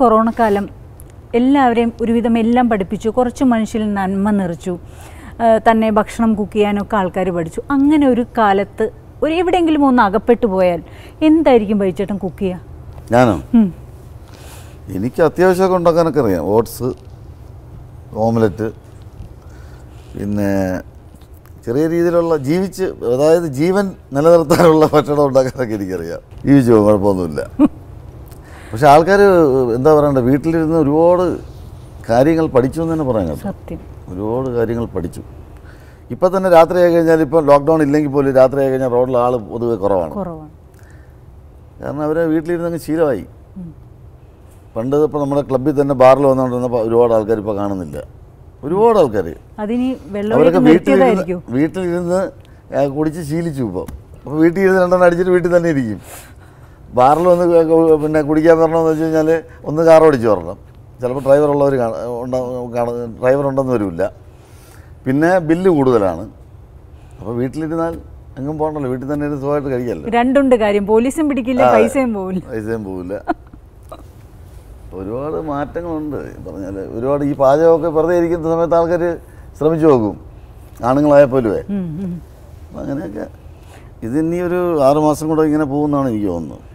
corona കാലം എല്ലാവരെയും ഒരുവിധം എല്ലാം പഠിപ്പിച്ചു കുറച്ച് മനുഷ്യരിൽ നന്മ നിറച്ചു തന്നെ ഭക്ഷണം കുക്ക് ചെയ്യാനൊക്കെ ആൾക്കാർ പഠിച്ചു അങ്ങനെ ഒരു കാലത്ത് ഒരു എവിടെയെങ്കിലും ഒന്ന് അകപ്പെട്ടു പോയാൽ എന്തായിരിക്കും ബൈച്ചേട്ടൻ കുക്ക് ചെയ്യുക ഞാനോ എനിക്ക് അത്യാവശ്യമൊക്കെ ഉണ്ടാക്കാനൊക്കെ അറിയാം ഓട്സ് ഓംലെറ്റ് പിന്നെ ചെറിയ രീതിയിലുള്ള ജീവിച്ച് അതായത് ജീവൻ നിലനിർത്താനുള്ള ഭക്ഷണം ഉണ്ടാക്കാനൊക്കെ എനിക്കറിയാം ജീവിച്ചു കുഴപ്പമൊന്നുമില്ല പക്ഷെ ആൾക്കാർ എന്താ പറയണ്ടത് വീട്ടിലിരുന്ന് ഒരുപാട് കാര്യങ്ങൾ പഠിച്ചു എന്ന് തന്നെ പറയാൻ സത്യം ഒരുപാട് കാര്യങ്ങൾ പഠിച്ചു ഇപ്പം തന്നെ രാത്രിയായി കഴിഞ്ഞാൽ ഇപ്പം ലോക്ക്ഡൗൺ ഇല്ലെങ്കിൽ പോലും ആയി കഴിഞ്ഞാൽ റോഡിൽ ആൾ പൊതുവെ കുറവാണ് കാരണം അവരെ വീട്ടിലിരുന്ന് അങ്ങ് ശീലമായി പണ്ട് ഇപ്പം നമ്മുടെ ക്ലബ്ബിൽ തന്നെ ബാറിൽ വന്നുകൊണ്ടിരുന്നപ്പോൾ ഒരുപാട് ആൾക്കാർ ഇപ്പോൾ കാണുന്നില്ല ഒരുപാട് ആൾക്കാർ അവരൊക്കെ വീട്ടിലിരുന്ന് വീട്ടിലിരുന്ന് കുടിച്ച് ശീലിച്ചു ഇപ്പോൾ അപ്പോൾ വീട്ടിൽ ഇരുന്ന് രണ്ടെണ്ണം അടിച്ചിട്ട് വീട്ടിൽ തന്നെ ഇരിക്കും ബാറിൽ ഒന്ന് പിന്നെ കുടിക്കാൻ വരണമെന്ന് വെച്ച് കഴിഞ്ഞാൽ ഒന്ന് കാർ ഓടിച്ച് വരണം ചിലപ്പോൾ ഡ്രൈവർ ഉള്ളവർ ഡ്രൈവർ ഉണ്ടെന്ന് വരില്ല പിന്നെ ബില്ല് കൂടുതലാണ് അപ്പോൾ വീട്ടിലിരുന്നാൽ എങ്ങും പോകണ്ടല്ലോ വീട്ടിൽ തന്നെ ഇരുന്ന് സുഖമായിട്ട് കഴിക്കല്ലോ രണ്ടുണ്ട് കാര്യം പോലീസും പിടിക്കില്ല പൈസയും പോകില്ല പൈസയും പോകില്ല ഒരുപാട് മാറ്റങ്ങളുണ്ട് പറഞ്ഞാൽ ഒരുപാട് ഈ പാചകമൊക്കെ വെറുതെ ഇരിക്കുന്ന സമയത്ത് ആൾക്കാർ ശ്രമിച്ചു നോക്കും ആണുങ്ങളായ പോലുവേ അങ്ങനെയൊക്കെ ഇതിനി ഒരു ആറുമാസം കൂടെ ഇങ്ങനെ പോകുന്നതാണ് എനിക്ക് തോന്നുന്നത്